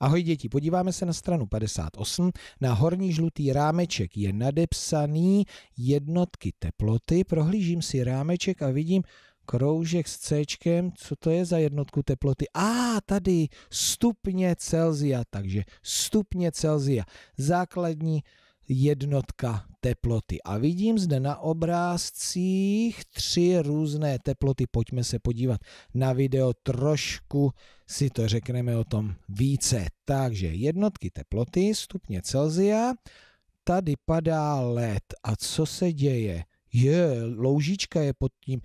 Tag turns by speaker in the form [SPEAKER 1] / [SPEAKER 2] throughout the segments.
[SPEAKER 1] Ahoj děti, podíváme se na stranu 58. Na horní žlutý rámeček je nadepsaný jednotky teploty. Prohlížím si rámeček a vidím kroužek s C, co to je za jednotku teploty? A ah, tady stupně Celzia, takže stupně Celzia. Základní jednotka teploty. A vidím zde na obrázcích tři různé teploty. Pojďme se podívat na video trošku, si to řekneme o tom více. Takže jednotky teploty, stupně Celzia, tady padá led. A co se děje? Je, loužička je pod tím.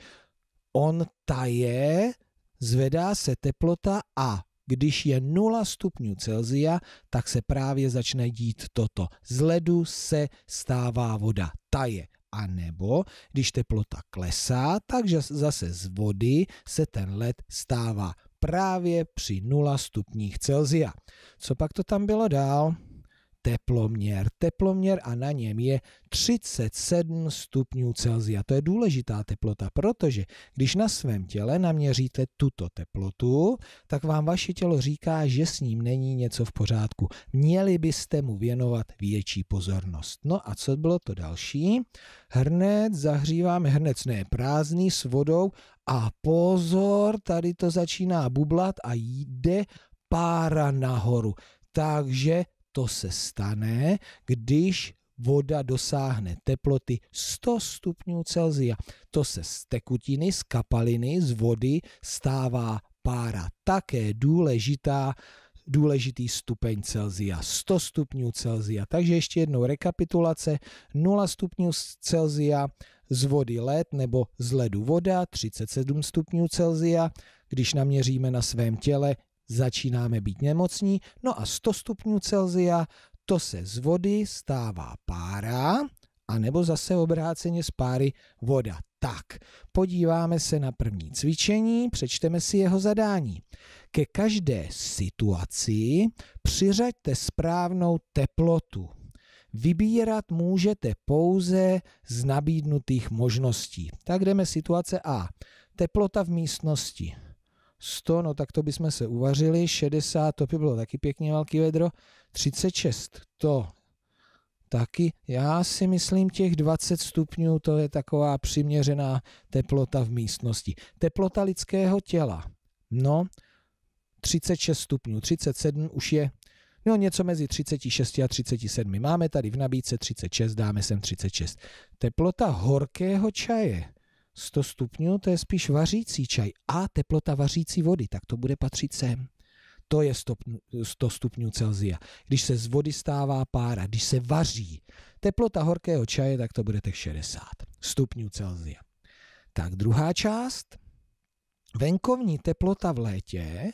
[SPEAKER 1] On taje, zvedá se teplota a když je 0 stupňů Celzia, tak se právě začne dít toto. Z ledu se stává voda, taje. A nebo když teplota klesá, takže zase z vody se ten led stává právě při 0 stupních Celzia. Co pak to tam bylo dál? teploměr. Teploměr a na něm je 37 stupňů Celsia. To je důležitá teplota, protože když na svém těle naměříte tuto teplotu, tak vám vaše tělo říká, že s ním není něco v pořádku. Měli byste mu věnovat větší pozornost. No a co bylo to další? Hrnec, zahříváme hrnec, ne prázdný, s vodou a pozor, tady to začíná bublat a jde pára nahoru. Takže to se stane, když voda dosáhne teploty 100 stupňů Celsia. To se z tekutiny, z kapaliny, z vody stává pára. Také důležitá, důležitý stupeň Celsia, 100 stupňů Celsia. Takže ještě jednou rekapitulace, 0 stupňů Celsia z vody led nebo z ledu voda, 37 stupňů Celsia, když naměříme na svém těle začínáme být nemocní, no a 100 stupňů Celzia to se z vody stává pára, anebo zase obráceně z páry voda. Tak, podíváme se na první cvičení, přečteme si jeho zadání. Ke každé situaci přiřaďte správnou teplotu. Vybírat můžete pouze z nabídnutých možností. Tak jdeme situace A. Teplota v místnosti 100, no tak to bychom se uvařili, 60, to by bylo taky pěkně velký vedro, 36, to taky, já si myslím těch 20 stupňů, to je taková přiměřená teplota v místnosti. Teplota lidského těla, no 36 stupňů, 37 už je No něco mezi 36 a 37. Máme tady v nabídce 36, dáme sem 36. Teplota horkého čaje 100 stupňů, to je spíš vařící čaj a teplota vařící vody, tak to bude patřit sem. To je 100 stupňů Celzia. Když se z vody stává pára, když se vaří teplota horkého čaje, tak to bude těch 60 stupňů Celzia. Tak druhá část. Venkovní teplota v létě,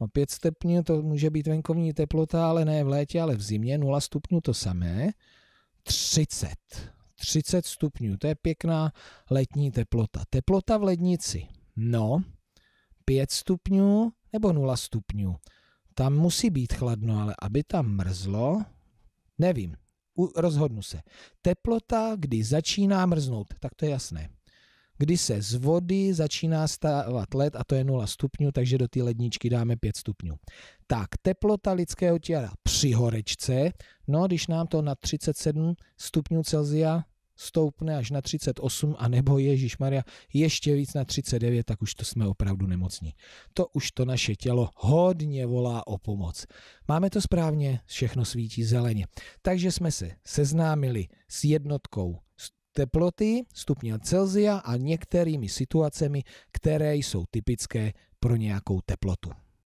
[SPEAKER 1] no 5 stupňů to může být venkovní teplota, ale ne v létě, ale v zimě, 0 stupňů to samé, 30 30 stupňů. To je pěkná letní teplota. Teplota v lednici. No, 5 stupňů nebo 0 stupňů. Tam musí být chladno, ale aby tam mrzlo, nevím, u, rozhodnu se. Teplota, kdy začíná mrznout, tak to je jasné. Kdy se z vody začíná stávat led a to je 0 stupňů, takže do té ledničky dáme 5 stupňů tak teplota lidského těla při horečce, no když nám to na 37 stupňů Celzia stoupne až na 38, a nebo Ježíš Maria ještě víc na 39, tak už to jsme opravdu nemocní. To už to naše tělo hodně volá o pomoc. Máme to správně, všechno svítí zeleně. Takže jsme se seznámili s jednotkou teploty, stupně Celzia a některými situacemi, které jsou typické pro nějakou teplotu.